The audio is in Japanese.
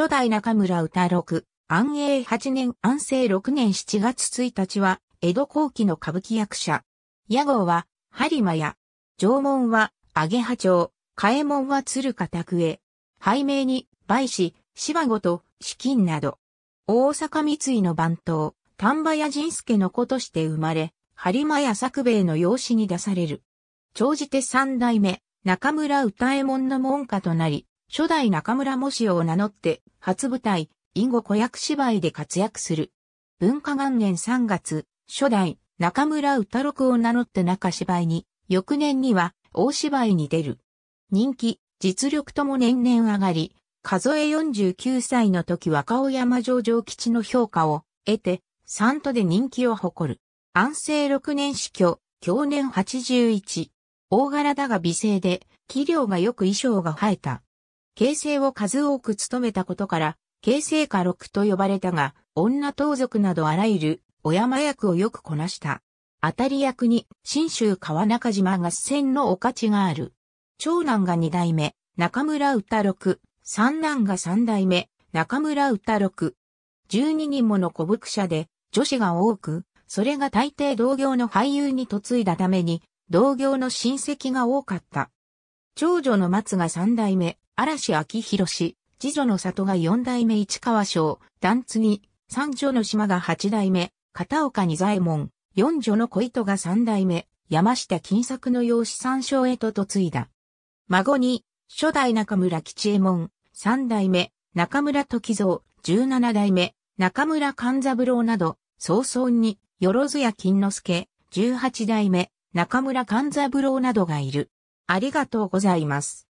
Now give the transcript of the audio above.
初代中村歌六、安永八年安政六年七月一日は、江戸後期の歌舞伎役者。屋号は、播磨屋。縄文は、揚げ波町。替え門は鶴方拓江。拝名に、梅子、芝ごと、資金など。大阪三井の番頭、丹波屋仁助の子として生まれ、播磨屋作兵衛の養子に出される。長じて三代目、中村歌右衛門の門下となり、初代中村模試を名乗って、初舞台、隠語子役芝居で活躍する。文化元年3月、初代、中村歌録を名乗って中芝居に、翌年には、大芝居に出る。人気、実力とも年々上がり、数え49歳の時若尾山城城吉の評価を得て、三都で人気を誇る。安政6年死去、去年81。大柄だが美声で、器量がよく衣装が生えた。形成を数多く務めたことから、形成家六と呼ばれたが、女盗賊などあらゆる、お山役をよくこなした。当たり役に、新州川中島合戦のお価値がある。長男が二代目、中村歌六、三男が三代目、中村歌六。十二人もの古武者で、女子が多く、それが大抵同業の俳優に嫁いだために、同業の親戚が多かった。長女の松が三代目、嵐明宏氏、次女の里が四代目市川省、段次、三女の島が八代目、片岡二左衛門、四女の小糸が三代目、山下金作の養子三章へと嫁いだ。孫に、初代中村吉右衛門、三代目、中村時蔵、十七代目、中村勘三郎など、早々に、よろずや金之助、十八代目、中村勘三郎などがいる。ありがとうございます。